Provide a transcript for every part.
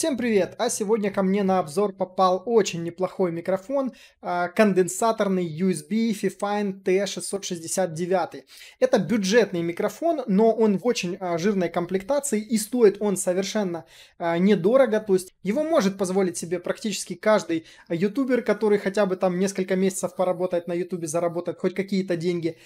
Всем привет! А сегодня ко мне на обзор попал очень неплохой микрофон, а, конденсаторный USB Fifine T669. Это бюджетный микрофон, но он в очень а, жирной комплектации и стоит он совершенно а, недорого, то есть его может позволить себе практически каждый ютубер, который хотя бы там несколько месяцев поработает на ютубе, заработает хоть какие-то деньги.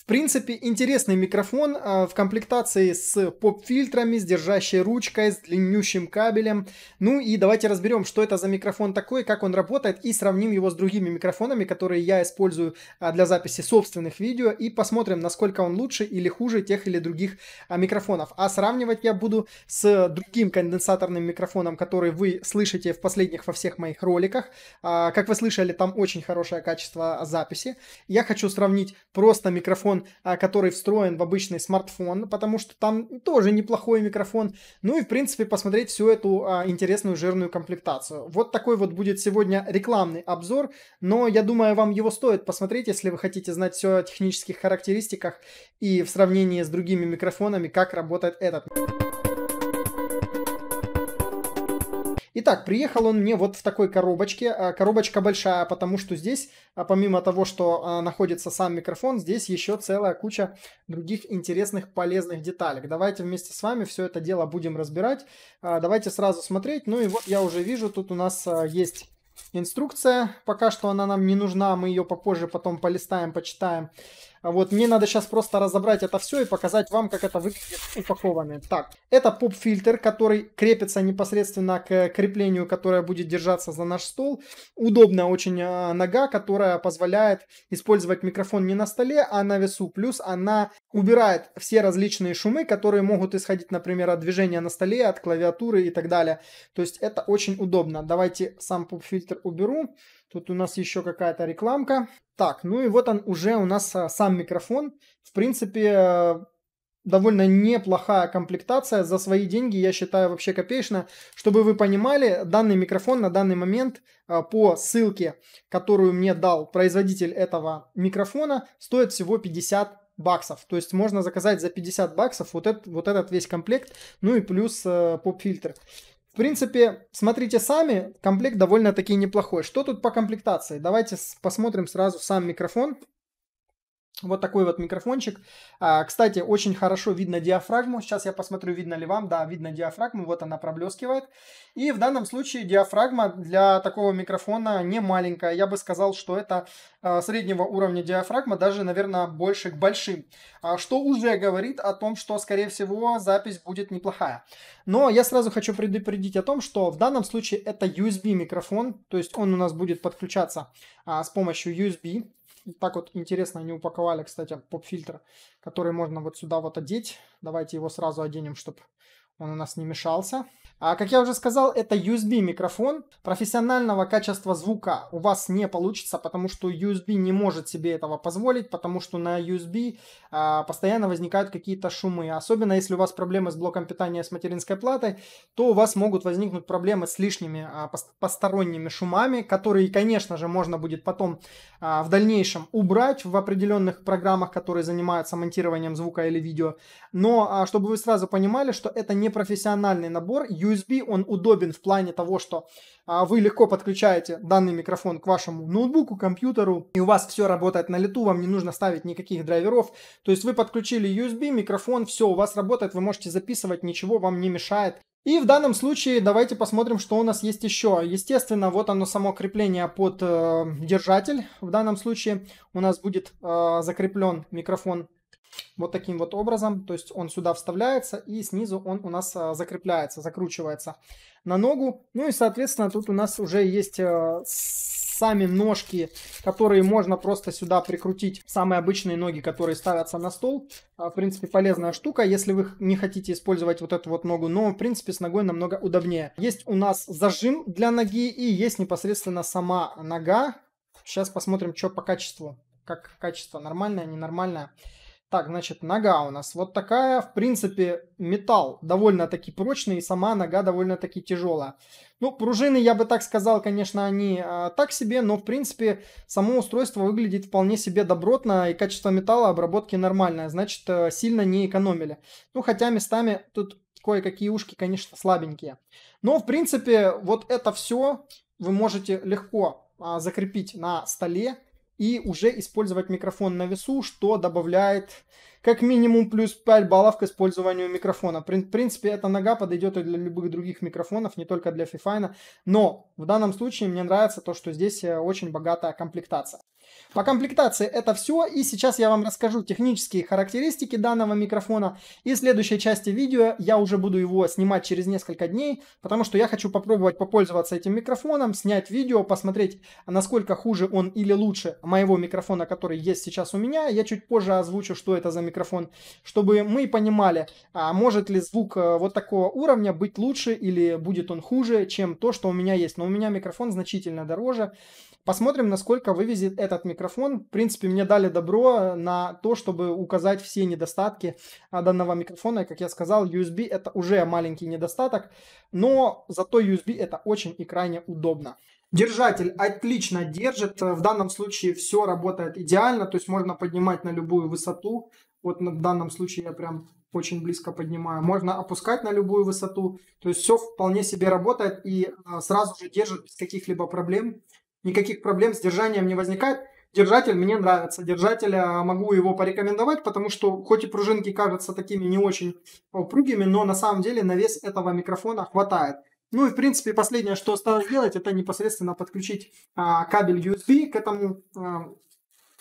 В принципе, интересный микрофон а, в комплектации с поп-фильтрами, с держащей ручкой, с длиннющим кабелем. Ну и давайте разберем, что это за микрофон такой, как он работает и сравним его с другими микрофонами, которые я использую а, для записи собственных видео и посмотрим, насколько он лучше или хуже тех или других а, микрофонов. А сравнивать я буду с другим конденсаторным микрофоном, который вы слышите в последних во всех моих роликах. Как вы слышали, там очень хорошее качество записи. Я хочу сравнить просто микрофон микрофон, а, который встроен в обычный смартфон, потому что там тоже неплохой микрофон. Ну и, в принципе, посмотреть всю эту а, интересную жирную комплектацию. Вот такой вот будет сегодня рекламный обзор, но я думаю, вам его стоит посмотреть, если вы хотите знать все о технических характеристиках и в сравнении с другими микрофонами, как работает этот микрофон. Итак, приехал он мне вот в такой коробочке. А коробочка большая, потому что здесь, а, помимо того, что а, находится сам микрофон, здесь еще целая куча других интересных, полезных деталек. Давайте вместе с вами все это дело будем разбирать. Давайте сразу смотреть. Ну и вот я уже вижу, тут у нас есть инструкция. Пока что она нам не нужна, мы ее попозже потом полистаем, почитаем. А вот мне надо сейчас просто разобрать это все и показать вам, как это выглядит упакованное. Так, это поп-фильтр, который крепится непосредственно к креплению, которое будет держаться за наш стол. Удобная очень а, нога, которая позволяет использовать микрофон не на столе, а на весу. Плюс она убирает все различные шумы, которые могут исходить, например, от движения на столе, от клавиатуры и так далее. То есть это очень удобно. Давайте сам поп-фильтр уберу. Тут у нас еще какая-то рекламка. Так, ну и вот он уже у нас а, сам микрофон. В принципе, э, довольно неплохая комплектация. За свои деньги, я считаю, вообще копеечно. Чтобы вы понимали, данный микрофон на данный момент а, по ссылке, которую мне дал производитель этого микрофона, стоит всего 50 баксов. То есть можно заказать за 50 баксов вот этот, вот этот весь комплект, ну и плюс э, поп-фильтр. фильтр в принципе, смотрите сами, комплект довольно-таки неплохой. Что тут по комплектации? Давайте посмотрим сразу сам микрофон. Вот такой вот микрофончик. А, кстати, очень хорошо видно диафрагму. Сейчас я посмотрю, видно ли вам. Да, видно диафрагму. Вот она проблескивает. И в данном случае диафрагма для такого микрофона не маленькая. Я бы сказал, что это а, среднего уровня диафрагма, даже, наверное, больше к большим. А, что уже говорит о том, что, скорее всего, запись будет неплохая. Но я сразу хочу предупредить о том, что в данном случае это USB микрофон. То есть он у нас будет подключаться с помощью USB так вот интересно они упаковали, кстати, поп-фильтр, который можно вот сюда вот одеть. Давайте его сразу оденем, чтобы он у нас не мешался. А, как я уже сказал, это USB микрофон. Профессионального качества звука у вас не получится, потому что USB не может себе этого позволить, потому что на USB а, постоянно возникают какие-то шумы. Особенно если у вас проблемы с блоком питания с материнской платой, то у вас могут возникнуть проблемы с лишними а, посторонними шумами, которые, конечно же, можно будет потом а, в дальнейшем убрать в определенных программах, которые занимаются монтированием звука или видео. Но а, чтобы вы сразу понимали, что это не профессиональный набор, USB USB, он удобен в плане того, что а, вы легко подключаете данный микрофон к вашему ноутбуку, компьютеру, и у вас все работает на лету, вам не нужно ставить никаких драйверов. То есть вы подключили USB, микрофон, все у вас работает, вы можете записывать, ничего вам не мешает. И в данном случае давайте посмотрим, что у нас есть еще. Естественно, вот оно само крепление под э, держатель. В данном случае у нас будет э, закреплен микрофон вот таким вот образом. То есть он сюда вставляется и снизу он у нас а, закрепляется, закручивается на ногу. Ну и, соответственно, тут у нас уже есть э, сами ножки, которые можно просто сюда прикрутить. Самые обычные ноги, которые ставятся на стол. А, в принципе, полезная штука, если вы не хотите использовать вот эту вот ногу. Но, в принципе, с ногой намного удобнее. Есть у нас зажим для ноги и есть непосредственно сама нога. Сейчас посмотрим, что по качеству. Как качество, нормальное, ненормальное. Так, значит, нога у нас вот такая. В принципе, металл довольно-таки прочный, и сама нога довольно-таки тяжелая. Ну, пружины, я бы так сказал, конечно, они э, так себе, но, в принципе, само устройство выглядит вполне себе добротно, и качество металла обработки нормальное, значит, э, сильно не экономили. Ну, хотя местами тут кое-какие ушки, конечно, слабенькие. Но, в принципе, вот это все вы можете легко э, закрепить на столе, и уже использовать микрофон на весу, что добавляет как минимум плюс 5 баллов к использованию микрофона. В принципе, эта нога подойдет и для любых других микрофонов, не только для фифайна. Но в данном случае мне нравится то, что здесь э, очень богатая комплектация. По комплектации это все, и сейчас я вам расскажу технические характеристики данного микрофона, и в следующей части видео я уже буду его снимать через несколько дней, потому что я хочу попробовать попользоваться этим микрофоном, снять видео, посмотреть, насколько хуже он или лучше моего микрофона, который есть сейчас у меня, я чуть позже озвучу, что это за микрофон, чтобы мы понимали, а может ли звук э, вот такого уровня быть лучше или будет он хуже, чем то, что у меня есть, но у меня микрофон значительно дороже, посмотрим, насколько вывезет этот этот микрофон. В принципе, мне дали добро э, на то, чтобы указать все недостатки э, данного микрофона. И, как я сказал, USB это уже маленький недостаток, но зато USB это очень и крайне удобно. Держатель отлично держит, э, в данном случае все работает идеально, то есть можно поднимать на любую высоту, вот в данном случае я прям очень близко поднимаю. Можно опускать на любую высоту. То есть все вполне себе работает и сразу же держит без каких-либо проблем. Никаких проблем с держанием не возникает. Держатель мне нравится, держателя могу его порекомендовать, потому что хоть и пружинки кажутся такими не очень упругими, но на самом деле на вес этого микрофона хватает. Ну и в принципе последнее, что осталось сделать, это непосредственно подключить а, кабель USB к этому а,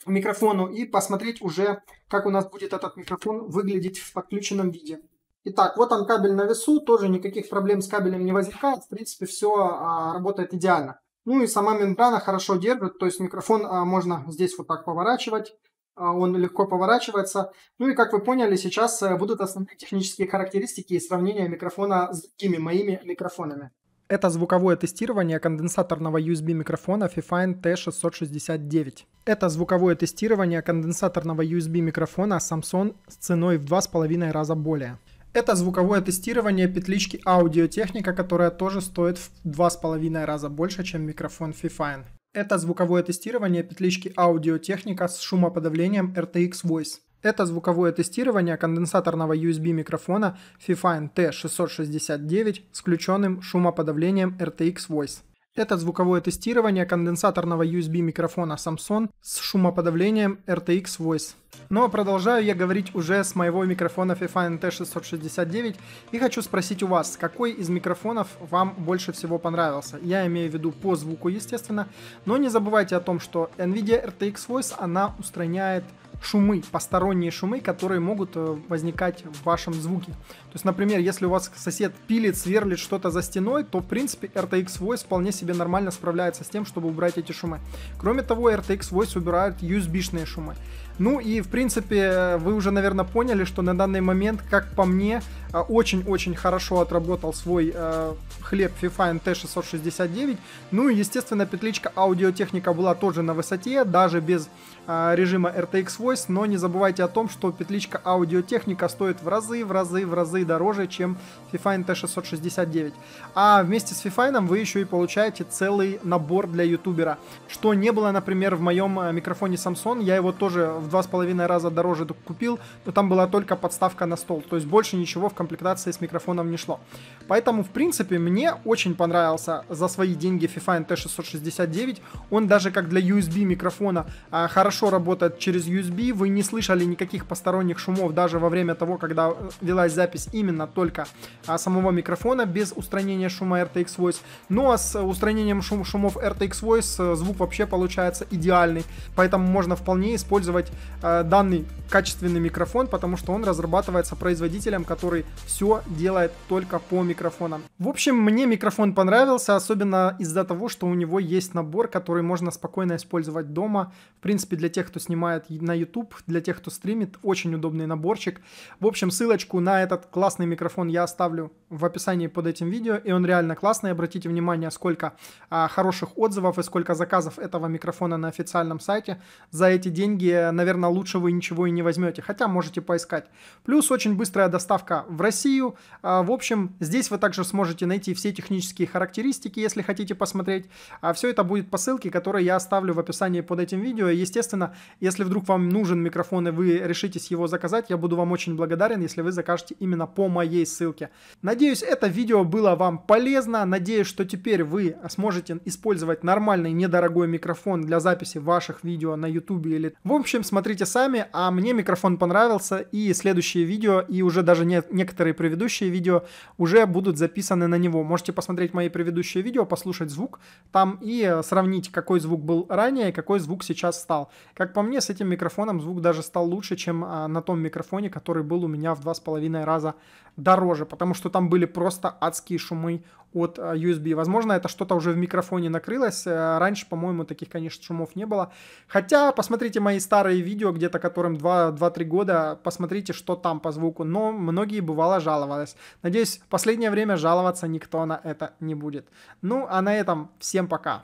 микрофону и посмотреть уже, как у нас будет этот микрофон выглядеть в подключенном виде. Итак, вот он кабель на весу, тоже никаких проблем с кабелем не возникает, в принципе все а, работает идеально. Ну и сама мембрана хорошо держит, то есть микрофон а, можно здесь вот так поворачивать, а, он легко поворачивается. Ну и как вы поняли, сейчас э, будут основные технические характеристики и сравнение микрофона с другими моими микрофонами. Это звуковое тестирование конденсаторного USB микрофона Fifine T669. Это звуковое тестирование конденсаторного USB микрофона Samsung с ценой в 2,5 раза более. Это звуковое тестирование петлички аудиотехника, которая тоже стоит в 2,5 раза больше, чем микрофон Fifine. Это звуковое тестирование петлички аудиотехника с шумоподавлением RTX Voice. Это звуковое тестирование конденсаторного USB микрофона Fifine T669 с включенным шумоподавлением RTX Voice. Это звуковое тестирование конденсаторного USB микрофона Samsung с шумоподавлением RTX Voice. Но продолжаю я говорить уже с моего микрофона FIFA NT669 и хочу спросить у вас, какой из микрофонов вам больше всего понравился? Я имею в виду по звуку, естественно, но не забывайте о том, что NVIDIA RTX Voice, она устраняет шумы, посторонние шумы, которые могут э, возникать в вашем звуке. То есть, например, если у вас сосед пилит, сверлит что-то за стеной, то, в принципе, RTX Voice вполне себе нормально справляется с тем, чтобы убрать эти шумы. Кроме того, RTX Voice убирают USB-шные шумы. Ну и, в принципе, вы уже, наверное, поняли, что на данный момент, как по мне, э, очень-очень хорошо отработал свой э, хлеб FIFA NT669. Ну и, естественно, петличка аудиотехника была тоже на высоте, даже без э, режима RTX Voice, но не забывайте о том, что петличка аудиотехника стоит в разы, в разы, в разы дороже, чем FIFA NT669. А вместе с FIFA вы еще и получаете целый набор для ютубера, что не было, например, в моем э, микрофоне Samsung, я его тоже в два с половиной раза дороже купил, но там была только подставка на стол, то есть больше ничего в комплектации с микрофоном не шло. Поэтому, в принципе, мне очень понравился за свои деньги FIFA NT669, он даже как для USB микрофона а, хорошо работает через USB, вы не слышали никаких посторонних шумов даже во время того, когда э, велась запись именно только а, самого микрофона без устранения шума RTX Voice, ну а с устранением шум шумов RTX Voice э, звук вообще получается идеальный, поэтому можно вполне использовать э, данный качественный микрофон, потому что он разрабатывается производителем, который все делает только по микрофонам. В общем, мне микрофон понравился, особенно из-за того, что у него есть набор, который можно спокойно использовать дома. В принципе, для тех, кто снимает на YouTube, для тех, кто стримит, очень удобный наборчик. В общем, ссылочку на этот классный микрофон я оставлю в описании под этим видео, и он реально классный. Обратите внимание, сколько а, хороших отзывов и сколько заказов этого микрофона на официальном сайте. За эти деньги, наверное, наверное, лучше вы ничего и не возьмете, хотя можете поискать. Плюс очень быстрая доставка в Россию. А, в общем, здесь вы также сможете найти все технические характеристики, если хотите посмотреть. а Все это будет по ссылке, которую я оставлю в описании под этим видео. Естественно, если вдруг вам нужен микрофон и вы решитесь его заказать, я буду вам очень благодарен, если вы закажете именно по моей ссылке. Надеюсь, это видео было вам полезно. Надеюсь, что теперь вы сможете использовать нормальный недорогой микрофон для записи ваших видео на YouTube или... В общем, смотрите сами, а мне микрофон понравился, и следующие видео, и уже даже не, некоторые предыдущие видео уже будут записаны на него. Можете посмотреть мои предыдущие видео, послушать звук там и э, сравнить, какой звук был ранее и какой звук сейчас стал. Как по мне, с этим микрофоном звук даже стал лучше, чем а, на том микрофоне, который был у меня в 2,5 раза дороже, потому что там были просто адские шумы от а, USB. Возможно, это что-то уже в микрофоне накрылось. Э, раньше, по-моему, таких, конечно, шумов не было. Хотя, посмотрите мои старые видео, где-то которым 2-3 года, посмотрите, что там по звуку. Но многие, бывало, жаловались. Надеюсь, в последнее время жаловаться никто на это не будет. Ну, а на этом всем пока.